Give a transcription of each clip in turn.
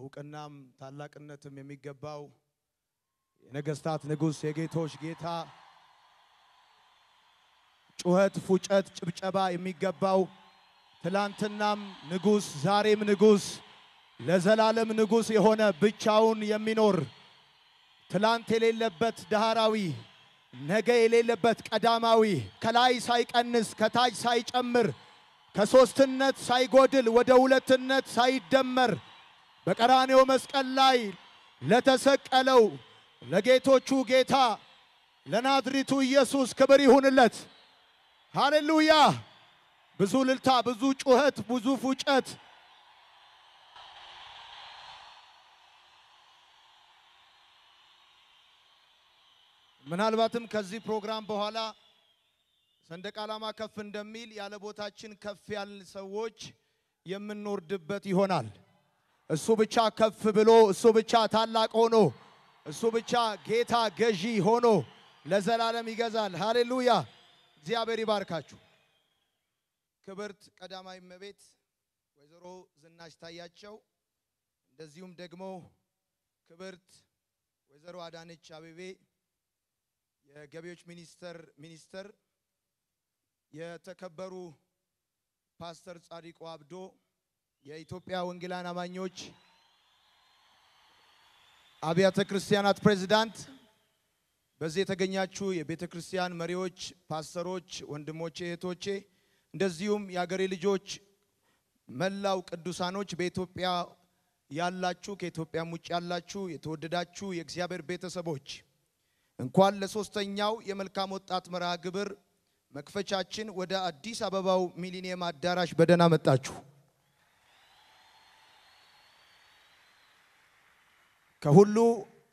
እውቅናም ታላቅነትም የሚገባው የነገስታት ንጉሥ የጌቶች ጌታ ጩኸት፣ ፉጨት፣ ጭብጨባ የሚገባው ትላንትናም ንጉሥ ዛሬም ንጉሥ ለዘላለም ንጉሥ የሆነ ብቻውን የሚኖር ትላንት የሌለበት ዳህራዊ ነገ የሌለበት ቀዳማዊ ከላይ ሳይቀንስ ከታች ሳይጨምር ከሦስትነት ሳይጎድል ወደ ሁለትነት ሳይደመር በቀራኔው መስቀል ላይ ለተሰቀለው ለጌቶቹ ጌታ ለናዝሪቱ ኢየሱስ ክብር ይሁንለት። ሃሌሉያ! ብዙ ልልታ፣ ብዙ ጩኸት፣ ብዙ ፉጨት ምናልባትም ከዚህ ፕሮግራም በኋላ ሰንደቅ ዓላማ ከፍ እንደሚል ያለ ቦታችን ከፍ ያለ ሰዎች የምንወርድበት ይሆናል። እሱ ብቻ ከፍ ብሎ እሱ ብቻ ታላቅ ሆኖ እሱ ብቻ ጌታ ገዢ ሆኖ ለዘላለም ይገዛል። ሃሌሉያ! እግዚአብሔር ይባርካችሁ። ክብርት ቀዳማዊ እመቤት ወይዘሮ ዝናሽ ታያቸው እንደዚሁም ደግሞ ክብርት ወይዘሮ አዳነች አቤቤ የገቢዎች ሚኒስተር ሚኒስተር የተከበሩ ፓስተር ጻድቁ አብዶ የኢትዮጵያ ወንጌላን አማኞች አብያተ ክርስቲያናት ፕሬዝዳንት፣ በዚህ የተገኛችሁ የቤተ ክርስቲያን መሪዎች፣ ፓስተሮች፣ ወንድሞቼ፣ እህቶቼ እንደዚሁም የአገሬ ልጆች መላው ቅዱሳኖች በኢትዮጵያ ያላችሁ ከኢትዮጵያም ውጭ ያላችሁ የተወደዳችሁ የእግዚአብሔር ቤተሰቦች እንኳን ለሶስተኛው የመልካም ወጣት መርሃ ግብር መክፈቻችን ወደ አዲስ አበባው ሚሊኒየም አዳራሽ በደህና መጣችሁ። ከሁሉ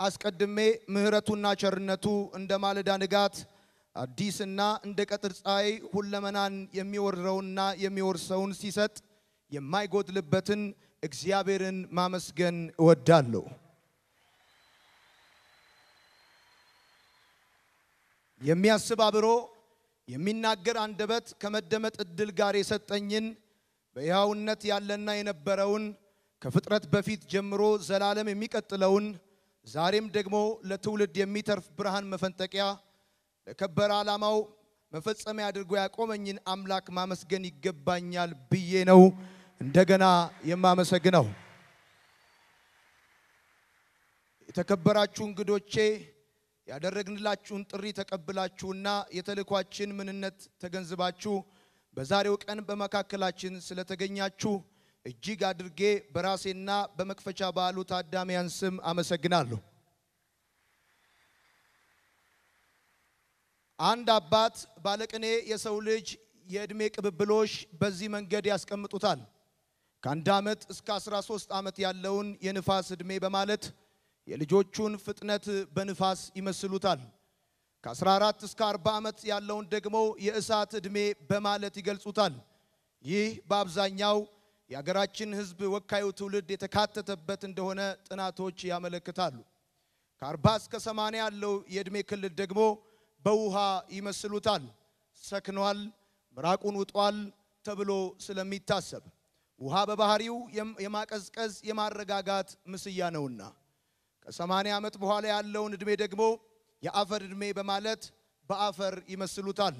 አስቀድሜ ምሕረቱና ቸርነቱ እንደ ማለዳ ንጋት አዲስና እንደ ቀትር ፀሐይ ሁለመናን የሚወረውና የሚወርሰውን ሲሰጥ የማይጎድልበትን እግዚአብሔርን ማመስገን እወዳለሁ። የሚያስብ አብሮ የሚናገር አንደበት ከመደመጥ እድል ጋር የሰጠኝን በሕያውነት ያለና የነበረውን ከፍጥረት በፊት ጀምሮ ዘላለም የሚቀጥለውን ዛሬም ደግሞ ለትውልድ የሚተርፍ ብርሃን መፈንጠቂያ ለከበረ ዓላማው መፈጸሚያ አድርጎ ያቆመኝን አምላክ ማመስገን ይገባኛል ብዬ ነው እንደገና የማመሰግነው። የተከበራችሁ እንግዶቼ ያደረግንላችሁን ጥሪ ተቀብላችሁና የተልኳችን ምንነት ተገንዝባችሁ በዛሬው ቀን በመካከላችን ስለተገኛችሁ እጅግ አድርጌ በራሴና በመክፈቻ በዓሉ ታዳሚያን ስም አመሰግናለሁ። አንድ አባት ባለቅኔ የሰው ልጅ የዕድሜ ቅብብሎሽ በዚህ መንገድ ያስቀምጡታል። ከአንድ ዓመት እስከ 13 ዓመት ያለውን የንፋስ ዕድሜ በማለት የልጆቹን ፍጥነት በንፋስ ይመስሉታል። ከ14 እስከ 40 ዓመት ያለውን ደግሞ የእሳት ዕድሜ በማለት ይገልጹታል። ይህ በአብዛኛው የሀገራችን ህዝብ ወካዩ ትውልድ የተካተተበት እንደሆነ ጥናቶች ያመለክታሉ። ከአርባ እስከ ሰማንያ ያለው የዕድሜ ክልል ደግሞ በውሃ ይመስሉታል። ሰክኗል፣ ምራቁን ውጧል ተብሎ ስለሚታሰብ ውሃ በባህሪው የማቀዝቀዝ የማረጋጋት ምስያ ነውና ከሰማንያ ዓመት በኋላ ያለውን ዕድሜ ደግሞ የአፈር ዕድሜ በማለት በአፈር ይመስሉታል።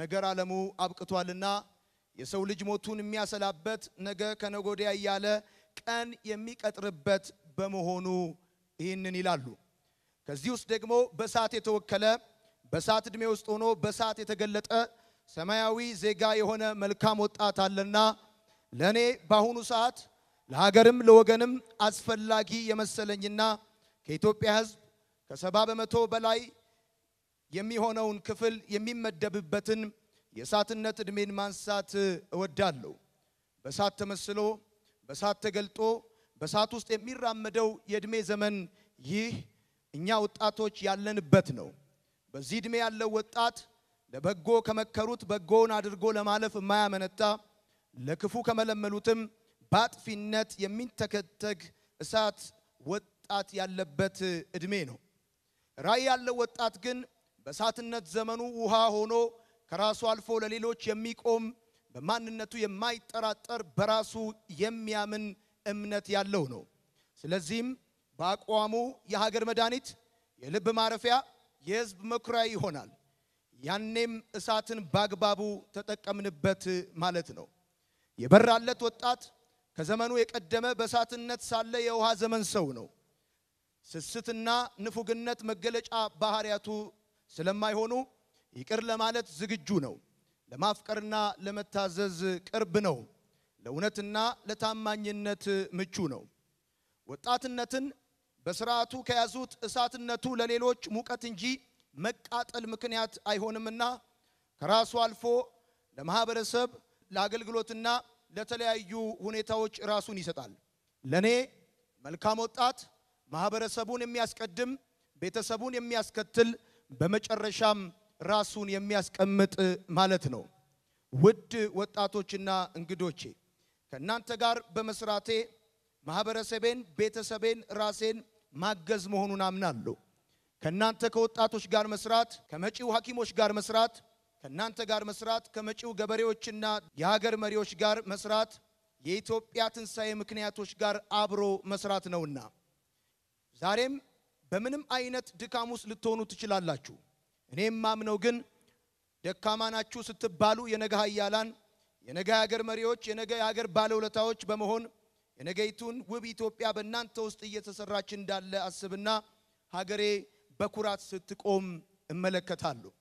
ነገር ዓለሙ አብቅቷልና የሰው ልጅ ሞቱን የሚያሰላበት ነገ ከነጎዲያ እያለ ቀን የሚቀጥርበት በመሆኑ ይህንን ይላሉ። ከዚህ ውስጥ ደግሞ በሳት የተወከለ በሳት ዕድሜ ውስጥ ሆኖ በሳት የተገለጠ ሰማያዊ ዜጋ የሆነ መልካም ወጣት አለና ለእኔ በአሁኑ ሰዓት ለሀገርም ለወገንም አስፈላጊ የመሰለኝና ከኢትዮጵያ ሕዝብ ከሰባ በመቶ በላይ የሚሆነውን ክፍል የሚመደብበትን የእሳትነት ዕድሜን ማንሳት እወዳለሁ። በእሳት ተመስሎ በእሳት ተገልጦ በእሳት ውስጥ የሚራመደው የዕድሜ ዘመን ይህ እኛ ወጣቶች ያለንበት ነው። በዚህ ዕድሜ ያለው ወጣት ለበጎ ከመከሩት በጎውን አድርጎ ለማለፍ የማያመነታ ለክፉ ከመለመሉትም በአጥፊነት የሚንተከተግ እሳት ወጣት ያለበት ዕድሜ ነው። ራይ ያለው ወጣት ግን በእሳትነት ዘመኑ ውሃ ሆኖ ከራሱ አልፎ ለሌሎች የሚቆም በማንነቱ የማይጠራጠር በራሱ የሚያምን እምነት ያለው ነው። ስለዚህም በአቋሙ የሀገር መድኃኒት፣ የልብ ማረፊያ፣ የህዝብ መኩሪያ ይሆናል። ያኔም እሳትን በአግባቡ ተጠቀምንበት ማለት ነው። የበራለት ወጣት ከዘመኑ የቀደመ በእሳትነት ሳለ የውሃ ዘመን ሰው ነው። ስስትና ንፉግነት መገለጫ ባህሪያቱ ስለማይሆኑ ይቅር ለማለት ዝግጁ ነው። ለማፍቀርና ለመታዘዝ ቅርብ ነው። ለእውነትና ለታማኝነት ምቹ ነው። ወጣትነትን በስርዓቱ ከያዙት እሳትነቱ ለሌሎች ሙቀት እንጂ መቃጠል ምክንያት አይሆንምና ከራሱ አልፎ ለማህበረሰብ ለአገልግሎትና ለተለያዩ ሁኔታዎች ራሱን ይሰጣል። ለኔ መልካም ወጣት ማህበረሰቡን የሚያስቀድም ቤተሰቡን የሚያስከትል በመጨረሻም ራሱን የሚያስቀምጥ ማለት ነው። ውድ ወጣቶችና እንግዶቼ ከእናንተ ጋር በመስራቴ ማህበረሰቤን፣ ቤተሰቤን፣ ራሴን ማገዝ መሆኑን አምናለሁ። ከእናንተ ከወጣቶች ጋር መስራት፣ ከመጪው ሐኪሞች ጋር መስራት፣ ከእናንተ ጋር መስራት፣ ከመጪው ገበሬዎችና የሀገር መሪዎች ጋር መስራት የኢትዮጵያ ትንሣኤ ምክንያቶች ጋር አብሮ መስራት ነውና ዛሬም በምንም አይነት ድካም ውስጥ ልትሆኑ ትችላላችሁ። እኔ የማምነው ግን ደካማ ናችሁ ስትባሉ የነገ ኃያላን፣ የነገ የሀገር መሪዎች፣ የነገ የሀገር ባለውለታዎች በመሆን የነገይቱን ውብ ኢትዮጵያ በእናንተ ውስጥ እየተሰራች እንዳለ አስብና ሀገሬ በኩራት ስትቆም እመለከታለሁ።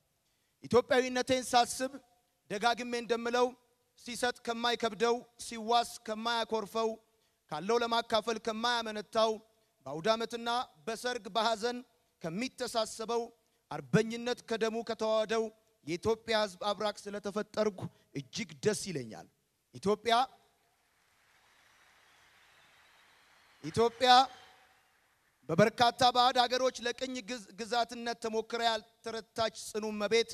ኢትዮጵያዊነቴን ሳስብ ደጋግሜ እንደምለው ሲሰጥ ከማይከብደው፣ ሲዋስ ከማያኮርፈው፣ ካለው ለማካፈል ከማያመነታው፣ በአውዳመትና በሰርግ በሐዘን ከሚተሳሰበው አርበኝነት ከደሙ ከተዋደው የኢትዮጵያ ህዝብ አብራክ ስለተፈጠርኩ እጅግ ደስ ይለኛል። ኢትዮጵያ ኢትዮጵያ በበርካታ ባዕድ ሀገሮች ለቅኝ ግዛትነት ተሞክራ ያልተረታች ጽኑ እመቤት፣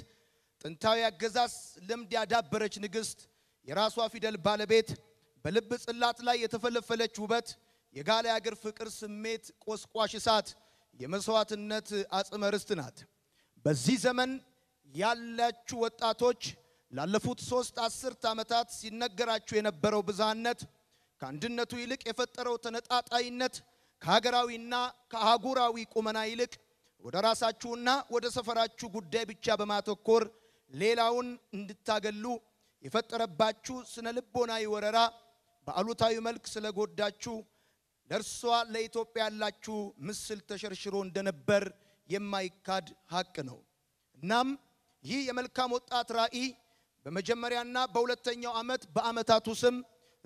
ጥንታዊ አገዛዝ ልምድ ያዳበረች ንግሥት፣ የራሷ ፊደል ባለቤት፣ በልብ ጽላት ላይ የተፈለፈለች ውበት፣ የጋለ አገር ፍቅር ስሜት ቆስቋሽ እሳት፣ የመስዋዕትነት አጽመ ርስት ናት። በዚህ ዘመን ያላችሁ ወጣቶች ላለፉት ሶስት አስርት ዓመታት ሲነገራችሁ የነበረው ብዝሃነት ከአንድነቱ ይልቅ የፈጠረው ተነጣጣይነት ከሀገራዊና ከአህጉራዊ ቁመና ይልቅ ወደ ራሳችሁና ወደ ሰፈራችሁ ጉዳይ ብቻ በማተኮር ሌላውን እንድታገሉ የፈጠረባችሁ ስነ ልቦናዊ ወረራ በአሉታዊ መልክ ስለጎዳችሁ ለእርሷ ለኢትዮጵያ ያላችሁ ምስል ተሸርሽሮ እንደነበር የማይካድ ሀቅ ነው። እናም ይህ የመልካም ወጣት ራእይ በመጀመሪያና በሁለተኛው ዓመት በአመታቱ ስም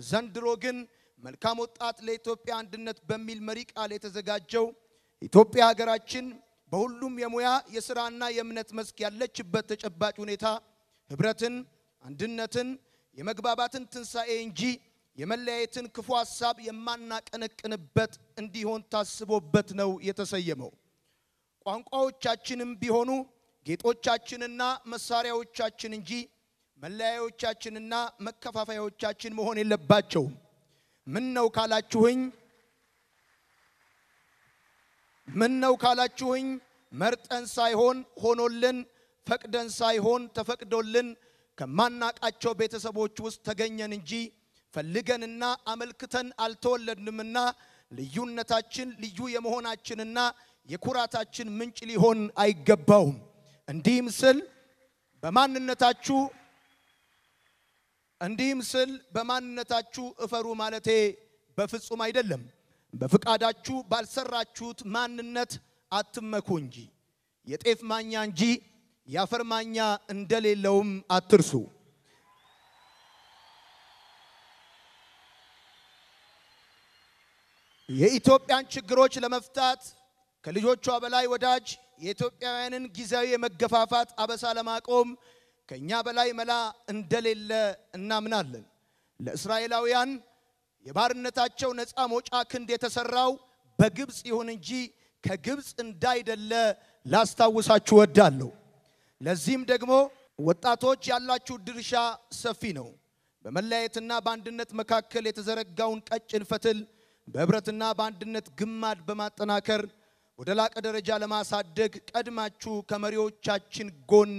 ዘንድሮ ግን መልካም ወጣት ለኢትዮጵያ አንድነት በሚል መሪ ቃል የተዘጋጀው ኢትዮጵያ ሀገራችን በሁሉም የሙያ የሥራና የእምነት መስክ ያለችበት ተጨባጭ ሁኔታ ህብረትን፣ አንድነትን፣ የመግባባትን ትንሣኤ እንጂ የመለያየትን ክፉ ሐሳብ የማናቀነቅንበት እንዲሆን ታስቦበት ነው የተሰየመው። ቋንቋዎቻችንም ቢሆኑ ጌጦቻችንና መሳሪያዎቻችን እንጂ መለያዮቻችንና መከፋፈያዎቻችን መሆን የለባቸውም። ምን ነው ካላችሁኝ ምን ነው ካላችሁኝ መርጠን ሳይሆን ሆኖልን ፈቅደን ሳይሆን ተፈቅዶልን ከማናቃቸው ቤተሰቦች ውስጥ ተገኘን እንጂ ፈልገንና አመልክተን አልተወለድንምና ልዩነታችን ልዩ የመሆናችንና የኩራታችን ምንጭ ሊሆን አይገባውም። እንዲህም ስል በማንነታችሁ እንዲህም ስል በማንነታችሁ እፈሩ ማለቴ በፍጹም አይደለም። በፍቃዳችሁ ባልሰራችሁት ማንነት አትመኩ እንጂ የጤፍ ማኛ እንጂ የአፈር ማኛ እንደሌለውም አትርሱ። የኢትዮጵያን ችግሮች ለመፍታት ከልጆቿ በላይ ወዳጅ የኢትዮጵያውያንን ጊዜያዊ የመገፋፋት አበሳ ለማቆም ከእኛ በላይ መላ እንደሌለ እናምናለን። ለእስራኤላውያን የባርነታቸው ነፃ መውጫ ክንድ የተሰራው በግብፅ ይሁን እንጂ ከግብፅ እንዳይደለ ላስታውሳችሁ ወዳለሁ። ለዚህም ደግሞ ወጣቶች ያላችሁ ድርሻ ሰፊ ነው። በመለያየትና በአንድነት መካከል የተዘረጋውን ቀጭን ፈትል በህብረትና በአንድነት ግማድ በማጠናከር ወደ ላቀ ደረጃ ለማሳደግ ቀድማችሁ ከመሪዎቻችን ጎን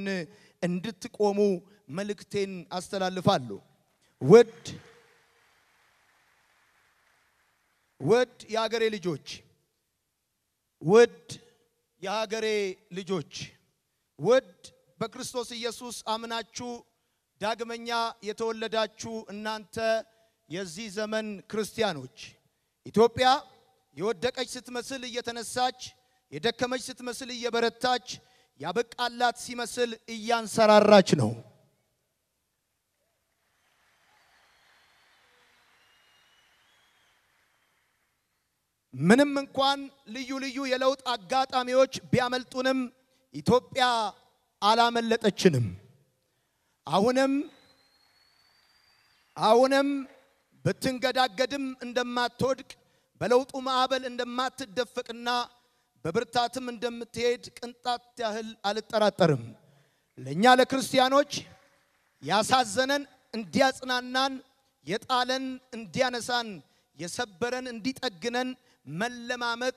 እንድትቆሙ መልእክቴን አስተላልፋለሁ። ውድ ውድ የሀገሬ ልጆች ውድ የሀገሬ ልጆች ውድ በክርስቶስ ኢየሱስ አምናችሁ ዳግመኛ የተወለዳችሁ እናንተ የዚህ ዘመን ክርስቲያኖች ኢትዮጵያ የወደቀች ስትመስል እየተነሳች፣ የደከመች ስትመስል እየበረታች፣ ያበቃላት ሲመስል እያንሰራራች ነው። ምንም እንኳን ልዩ ልዩ የለውጥ አጋጣሚዎች ቢያመልጡንም ኢትዮጵያ አላመለጠችንም። አሁንም አሁንም ብትንገዳገድም እንደማትወድቅ በለውጡ ማዕበል እንደማትደፈቅና በብርታትም እንደምትሄድ ቅንጣት ያህል አልጠራጠርም። ለእኛ ለክርስቲያኖች ያሳዘነን እንዲያጽናናን፣ የጣለን እንዲያነሳን፣ የሰበረን እንዲጠግነን መለማመጥ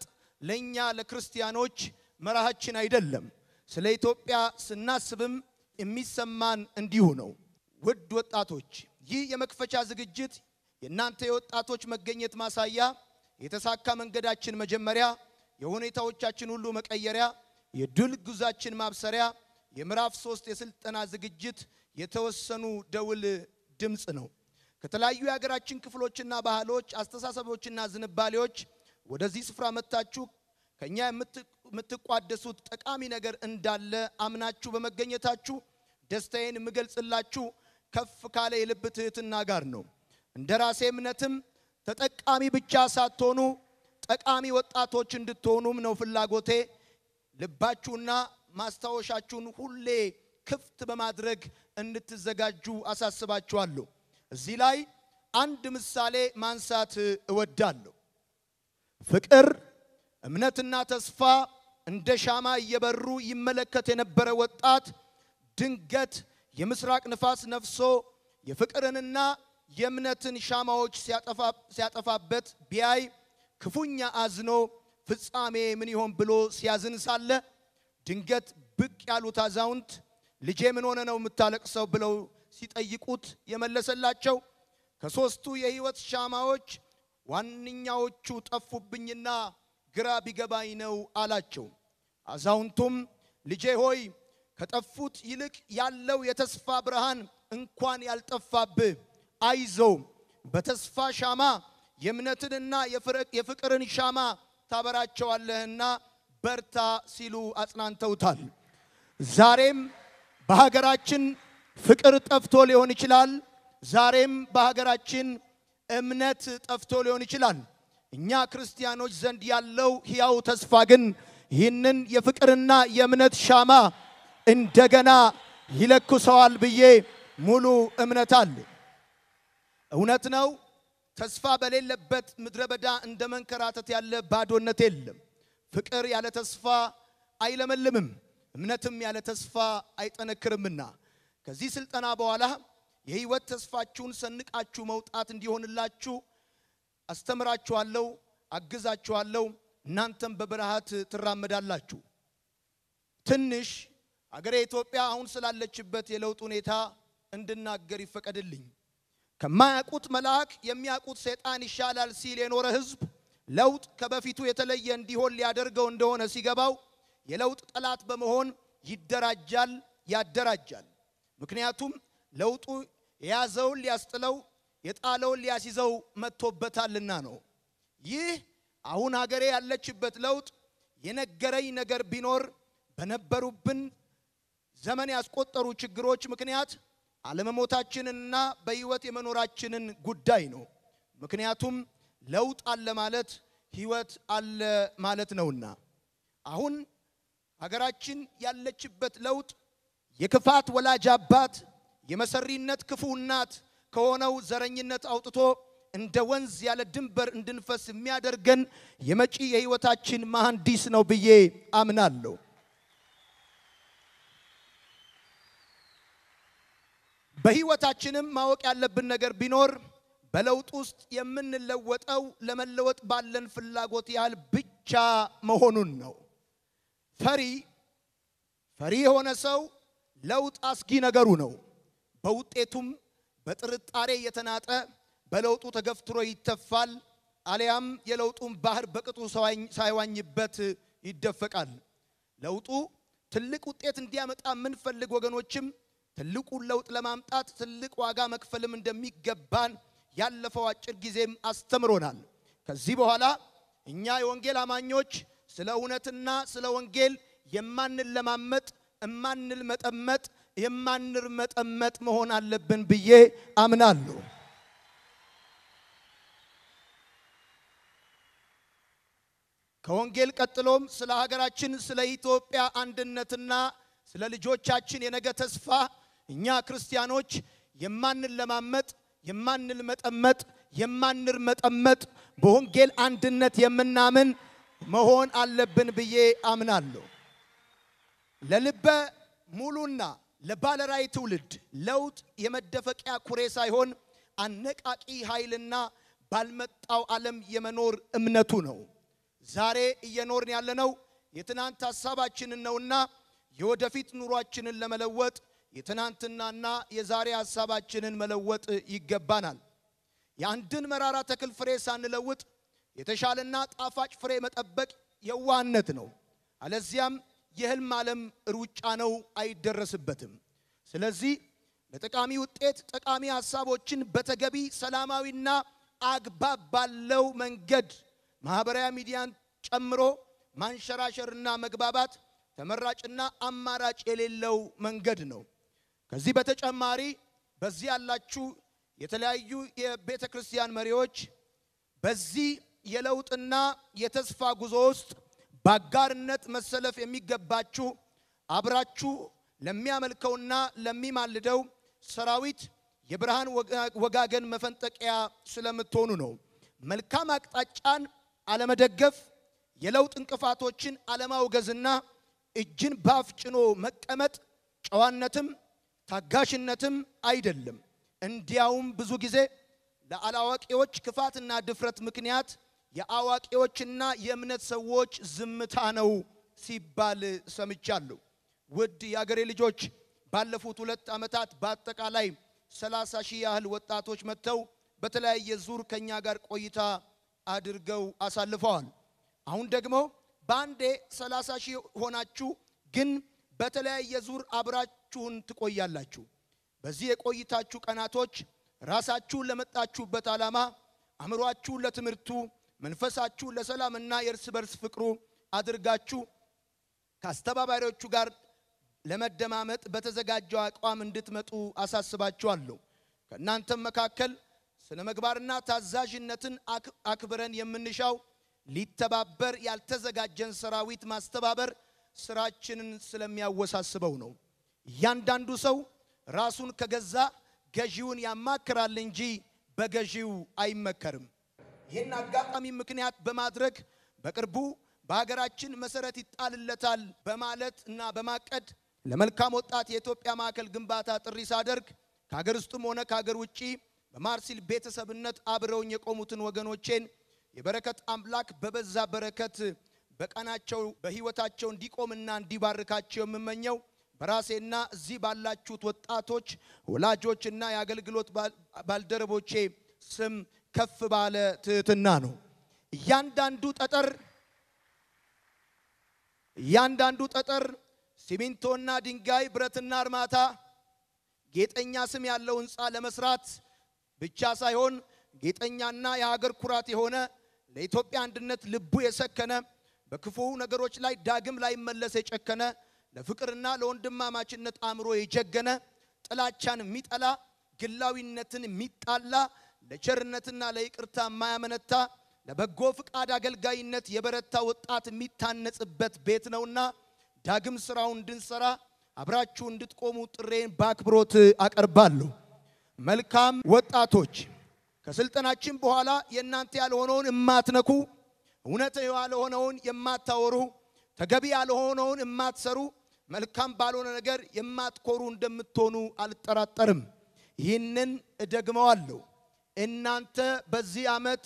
ለእኛ ለክርስቲያኖች መራሃችን አይደለም። ስለ ኢትዮጵያ ስናስብም የሚሰማን እንዲሁ ነው። ውድ ወጣቶች፣ ይህ የመክፈቻ ዝግጅት የእናንተ የወጣቶች መገኘት ማሳያ የተሳካ መንገዳችን መጀመሪያ፣ የሁኔታዎቻችን ሁሉ መቀየሪያ፣ የድል ጉዛችን ማብሰሪያ፣ የምዕራፍ ሶስት የስልጠና ዝግጅት የተወሰኑ ደውል ድምፅ ነው። ከተለያዩ የሀገራችን ክፍሎችና ባህሎች፣ አስተሳሰቦችና ዝንባሌዎች ወደዚህ ስፍራ መታችሁ ከእኛ የምትቋደሱት ጠቃሚ ነገር እንዳለ አምናችሁ በመገኘታችሁ ደስታዬን የምገልጽላችሁ ከፍ ካለ የልብ ትህትና ጋር ነው። እንደ ራሴ እምነትም ተጠቃሚ ብቻ ሳትሆኑ ጠቃሚ ወጣቶች እንድትሆኑም ነው ፍላጎቴ። ልባችሁና ማስታወሻችሁን ሁሌ ክፍት በማድረግ እንድትዘጋጁ አሳስባችኋለሁ። እዚህ ላይ አንድ ምሳሌ ማንሳት እወዳለሁ። ፍቅር፣ እምነትና ተስፋ እንደ ሻማ እየበሩ ይመለከት የነበረ ወጣት ድንገት የምስራቅ ንፋስ ነፍሶ የፍቅርንና የእምነትን ሻማዎች ሲያጠፋበት ቢያይ ክፉኛ አዝኖ ፍጻሜ ምን ይሆን ብሎ ሲያዝን ሳለ ድንገት ብቅ ያሉት አዛውንት ልጄ ምን ሆነ ነው የምታለቅሰው ብለው ሲጠይቁት የመለሰላቸው ከሦስቱ የሕይወት ሻማዎች ዋነኛዎቹ ጠፉብኝና ግራ ቢገባኝ ነው አላቸው። አዛውንቱም ልጄ ሆይ ከጠፉት ይልቅ ያለው የተስፋ ብርሃን እንኳን ያልጠፋብህ አይዞው በተስፋ ሻማ የእምነትንና የፍቅርን ሻማ ታበራቸዋለህና በርታ ሲሉ አጽናንተውታል። ዛሬም በሀገራችን ፍቅር ጠፍቶ ሊሆን ይችላል። ዛሬም በሀገራችን እምነት ጠፍቶ ሊሆን ይችላል። እኛ ክርስቲያኖች ዘንድ ያለው ሕያው ተስፋ ግን ይህንን የፍቅርና የእምነት ሻማ እንደገና ይለኩሰዋል ብዬ ሙሉ እምነት አለ። እውነት ነው። ተስፋ በሌለበት ምድረ በዳ እንደ መንከራተት ያለ ባዶነት የለም። ፍቅር ያለ ተስፋ አይለመልምም፣ እምነትም ያለ ተስፋ አይጠነክርምና ከዚህ ስልጠና በኋላ የህይወት ተስፋችሁን ሰንቃችሁ መውጣት እንዲሆንላችሁ አስተምራችኋለሁ፣ አግዛችኋለሁ። እናንተም በብርሃት ትራመዳላችሁ። ትንሽ አገሬ ኢትዮጵያ አሁን ስላለችበት የለውጥ ሁኔታ እንድናገር ይፈቀድልኝ። ከማያቁት መልአክ የሚያቁት ሰይጣን ይሻላል ሲል የኖረ ህዝብ ለውጥ ከበፊቱ የተለየ እንዲሆን ሊያደርገው እንደሆነ ሲገባው የለውጥ ጠላት በመሆን ይደራጃል፣ ያደራጃል። ምክንያቱም ለውጡ የያዘውን ሊያስጥለው የጣለውን ሊያስይዘው መጥቶበታልና ነው። ይህ አሁን ሀገሬ ያለችበት ለውጥ የነገረኝ ነገር ቢኖር በነበሩብን ዘመን ያስቆጠሩ ችግሮች ምክንያት አለመሞታችንና በህይወት የመኖራችንን ጉዳይ ነው። ምክንያቱም ለውጥ አለ ማለት ህይወት አለ ማለት ነውና አሁን ሀገራችን ያለችበት ለውጥ የክፋት ወላጅ አባት የመሰሪነት ክፉ እናት ከሆነው ዘረኝነት አውጥቶ እንደ ወንዝ ያለ ድንበር እንድንፈስ የሚያደርገን የመጪ የህይወታችን መሐንዲስ ነው ብዬ አምናለሁ። በህይወታችንም ማወቅ ያለብን ነገር ቢኖር በለውጥ ውስጥ የምንለወጠው ለመለወጥ ባለን ፍላጎት ያህል ብቻ መሆኑን ነው። ፈሪ ፈሪ የሆነ ሰው ለውጥ አስጊ ነገሩ ነው። በውጤቱም በጥርጣሬ የተናጠ በለውጡ ተገፍትሮ ይተፋል፣ አሊያም የለውጡን ባህር በቅጡ ሳይዋኝበት ይደፈቃል። ለውጡ ትልቅ ውጤት እንዲያመጣ የምንፈልግ ወገኖችም ትልቁን ለውጥ ለማምጣት ትልቅ ዋጋ መክፈልም እንደሚገባን ያለፈው አጭር ጊዜም አስተምሮናል። ከዚህ በኋላ እኛ የወንጌል አማኞች ስለ እውነትና ስለ ወንጌል የማንለማመጥ እማንል መጠመጥ የማንር መሆን አለብን ብዬ አምናለሁ። ከወንጌል ቀጥሎም ስለ ሀገራችን ስለ ኢትዮጵያ አንድነትና ስለ ልጆቻችን የነገ ተስፋ እኛ ክርስቲያኖች የማንለማመጥ የማንልመጠመጥ የማንርመጠመጥ በወንጌል አንድነት የምናምን መሆን አለብን ብዬ አምናለሁ። ለልበ ሙሉና ለባለራይ ትውልድ ለውጥ የመደፈቂያ ኩሬ ሳይሆን አነቃቂ ኃይልና ባልመጣው ዓለም የመኖር እምነቱ ነው። ዛሬ እየኖርን ያለነው የትናንት ሐሳባችንን ነውና የወደፊት ኑሯችንን ለመለወጥ የትናንትናና የዛሬ ሀሳባችንን መለወጥ ይገባናል። የአንድን መራራ ተክል ፍሬ ሳንለውጥ የተሻለና ጣፋጭ ፍሬ መጠበቅ የዋህነት ነው። አለዚያም የህልም ዓለም ሩጫ ነው፣ አይደረስበትም። ስለዚህ ለጠቃሚ ውጤት ጠቃሚ ሀሳቦችን በተገቢ ሰላማዊና አግባብ ባለው መንገድ ማህበራዊ ሚዲያን ጨምሮ ማንሸራሸርና መግባባት ተመራጭና አማራጭ የሌለው መንገድ ነው። ከዚህ በተጨማሪ በዚህ ያላችሁ የተለያዩ የቤተ ክርስቲያን መሪዎች በዚህ የለውጥና የተስፋ ጉዞ ውስጥ በአጋርነት መሰለፍ የሚገባችሁ አብራችሁ ለሚያመልከውና ለሚማልደው ሰራዊት የብርሃን ወጋገን መፈንጠቂያ ስለምትሆኑ ነው። መልካም አቅጣጫን አለመደገፍ፣ የለውጥ እንቅፋቶችን አለማውገዝና እጅን ባፍ ጭኖ መቀመጥ ጨዋነትም ታጋሽነትም አይደለም። እንዲያውም ብዙ ጊዜ ለአላዋቂዎች ክፋትና ድፍረት ምክንያት የአዋቂዎችና የእምነት ሰዎች ዝምታ ነው ሲባል ሰምቻለሁ። ውድ የአገሬ ልጆች ባለፉት ሁለት ዓመታት በአጠቃላይ ሰላሳ ሺህ ያህል ወጣቶች መጥተው በተለያየ ዙር ከኛ ጋር ቆይታ አድርገው አሳልፈዋል። አሁን ደግሞ በአንዴ 30 ሺህ ሆናችሁ ግን በተለያየ ዙር አብራችሁ አብራችሁን ትቆያላችሁ። በዚህ የቆይታችሁ ቀናቶች ራሳችሁን ለመጣችሁበት ዓላማ፣ አእምሯችሁን ለትምህርቱ፣ መንፈሳችሁን ለሰላምና የእርስ በርስ ፍቅሩ አድርጋችሁ ከአስተባባሪዎቹ ጋር ለመደማመጥ በተዘጋጀው አቋም እንድትመጡ አሳስባችኋለሁ። ከእናንተም መካከል ስነ ምግባርና ታዛዥነትን አክብረን የምንሻው ሊተባበር ያልተዘጋጀን ሰራዊት ማስተባበር ስራችንን ስለሚያወሳስበው ነው። እያንዳንዱ ሰው ራሱን ከገዛ ገዢውን ያማክራል እንጂ በገዢው አይመከርም። ይህን አጋጣሚ ምክንያት በማድረግ በቅርቡ በሀገራችን መሰረት ይጣልለታል በማለት እና በማቀድ ለመልካም ወጣት የኢትዮጵያ ማዕከል ግንባታ ጥሪ ሳደርግ ከሀገር ውስጥም ሆነ ከሀገር ውጭ በማርሲል ቤተሰብነት አብረውኝ የቆሙትን ወገኖቼን የበረከት አምላክ በበዛ በረከት በቀናቸው በህይወታቸው እንዲቆምና እንዲባርካቸው የምመኘው በራሴና እዚህ ባላችሁት ወጣቶች ወላጆችና የአገልግሎት ባልደረቦቼ ስም ከፍ ባለ ትህትና ነው። እያንዳንዱ ጠጠር እያንዳንዱ ጠጠር ሲሚንቶና ድንጋይ፣ ብረትና አርማታ ጌጠኛ ስም ያለው ህንፃ ለመስራት ብቻ ሳይሆን ጌጠኛና የሀገር ኩራት የሆነ ለኢትዮጵያ አንድነት ልቡ የሰከነ በክፉ ነገሮች ላይ ዳግም ላይመለስ የጨከነ ለፍቅርና ለወንድማማችነት አእምሮ የጀገነ ጥላቻን የሚጠላ ግላዊነትን የሚጣላ ለቸርነትና ለይቅርታ የማያመነታ ለበጎ ፍቃድ አገልጋይነት የበረታ ወጣት የሚታነጽበት ቤት ነውና ዳግም ስራው እንድንሰራ አብራችሁ እንድትቆሙ ጥሬን በአክብሮት አቀርባለሁ። መልካም ወጣቶች ከስልጠናችን በኋላ የእናንተ ያልሆነውን የማትነኩ እውነት ያልሆነውን የማታወሩ ተገቢ ያልሆነውን የማትሰሩ መልካም ባልሆነ ነገር የማትኮሩ እንደምትሆኑ አልጠራጠርም። ይህንን እደግመዋለሁ። እናንተ በዚህ ዓመት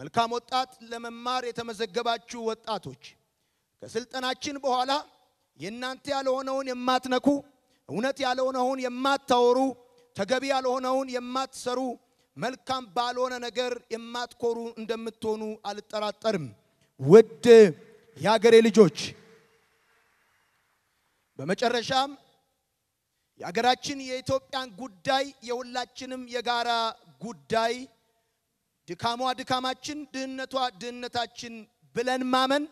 መልካም ወጣት ለመማር የተመዘገባችሁ ወጣቶች ከስልጠናችን በኋላ የእናንተ ያልሆነውን የማትነኩ፣ እውነት ያልሆነውን የማታወሩ፣ ተገቢ ያልሆነውን የማትሰሩ፣ መልካም ባልሆነ ነገር የማትኮሩ እንደምትሆኑ አልጠራጠርም። ውድ የሀገሬ ልጆች በመጨረሻም የሀገራችን የኢትዮጵያን ጉዳይ የሁላችንም የጋራ ጉዳይ፣ ድካሟ ድካማችን፣ ድህነቷ ድህነታችን ብለን ማመን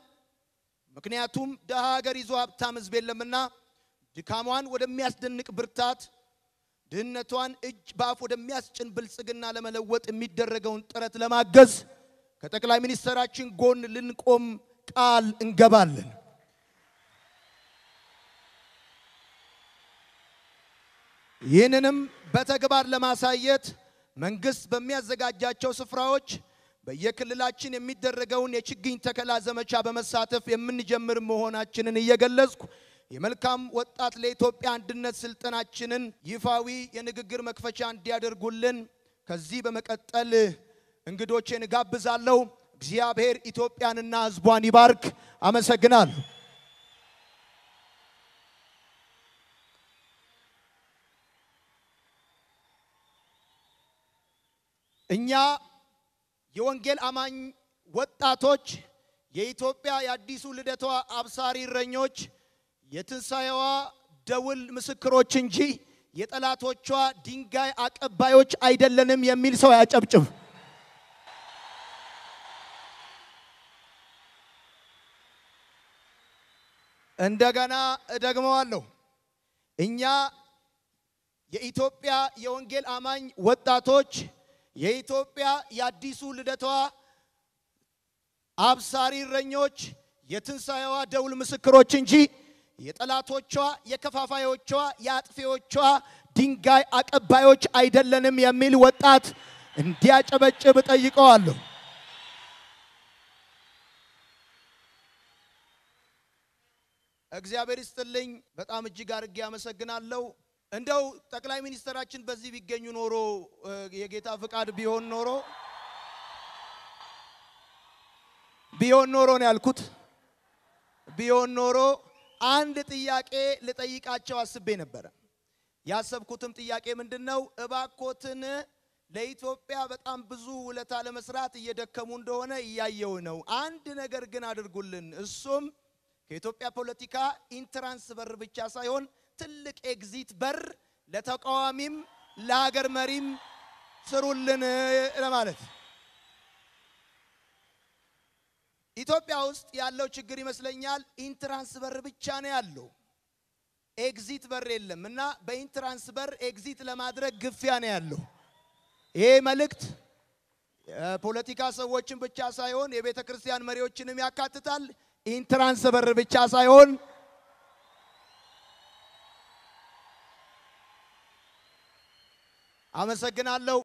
ምክንያቱም ድሀ ሀገር ይዞ ሀብታም ህዝብ የለምና ድካሟን ወደሚያስደንቅ ብርታት ድህነቷን እጅ በአፍ ወደሚያስጭን ብልጽግና ለመለወጥ የሚደረገውን ጥረት ለማገዝ ከጠቅላይ ሚኒስትራችን ጎን ልንቆም ቃል እንገባለን። ይህንንም በተግባር ለማሳየት መንግስት በሚያዘጋጃቸው ስፍራዎች በየክልላችን የሚደረገውን የችግኝ ተከላ ዘመቻ በመሳተፍ የምንጀምር መሆናችንን እየገለጽኩ የመልካም ወጣት ለኢትዮጵያ አንድነት ስልጠናችንን ይፋዊ የንግግር መክፈቻ እንዲያደርጉልን ከዚህ በመቀጠል እንግዶቼን እጋብዛለሁ። እግዚአብሔር ኢትዮጵያንና ሕዝቧን ይባርክ። አመሰግናለሁ። እኛ የወንጌል አማኝ ወጣቶች የኢትዮጵያ የአዲሱ ልደቷ አብሳሪ እረኞች የትንሣኤዋ ደውል ምስክሮች እንጂ የጠላቶቿ ድንጋይ አቀባዮች አይደለንም የሚል ሰው ያጨብጭብ። እንደገና እደግመዋለሁ። እኛ የኢትዮጵያ የወንጌል አማኝ ወጣቶች የኢትዮጵያ የአዲሱ ልደቷ አብሳሪ እረኞች የትንሣኤዋ ደውል ምስክሮች እንጂ የጠላቶቿ የከፋፋዮቿ የአጥፊዎቿ ድንጋይ አቀባዮች አይደለንም የሚል ወጣት እንዲያጨበጭብ ጠይቀዋለሁ። እግዚአብሔር ይስጥልኝ። በጣም እጅግ አድርጌ አመሰግናለሁ። እንደው ጠቅላይ ሚኒስትራችን በዚህ ቢገኙ ኖሮ የጌታ ፍቃድ ቢሆን ኖሮ ቢሆን ኖሮ ነው ያልኩት። ቢሆን ኖሮ አንድ ጥያቄ ልጠይቃቸው አስቤ ነበረ። ያሰብኩትም ጥያቄ ምንድን ነው? እባኮትን ለኢትዮጵያ በጣም ብዙ ውለታ ለመስራት እየደከሙ እንደሆነ እያየው ነው። አንድ ነገር ግን አድርጉልን። እሱም ከኢትዮጵያ ፖለቲካ ኢንትራንስ በር ብቻ ሳይሆን ትልቅ ኤግዚት በር ለተቃዋሚም ለሀገር መሪም ስሩልን ለማለት ኢትዮጵያ ውስጥ ያለው ችግር ይመስለኛል ኢንትራንስ በር ብቻ ነው ያለው። ኤግዚት በር የለም እና በኢንትራንስ በር ኤግዚት ለማድረግ ግፊያ ነው ያለው። ይሄ መልእክት የፖለቲካ ሰዎችን ብቻ ሳይሆን የቤተ ክርስቲያን መሪዎችንም ያካትታል። ኢንትራንስ በር ብቻ ሳይሆን አመሰግናለሁ።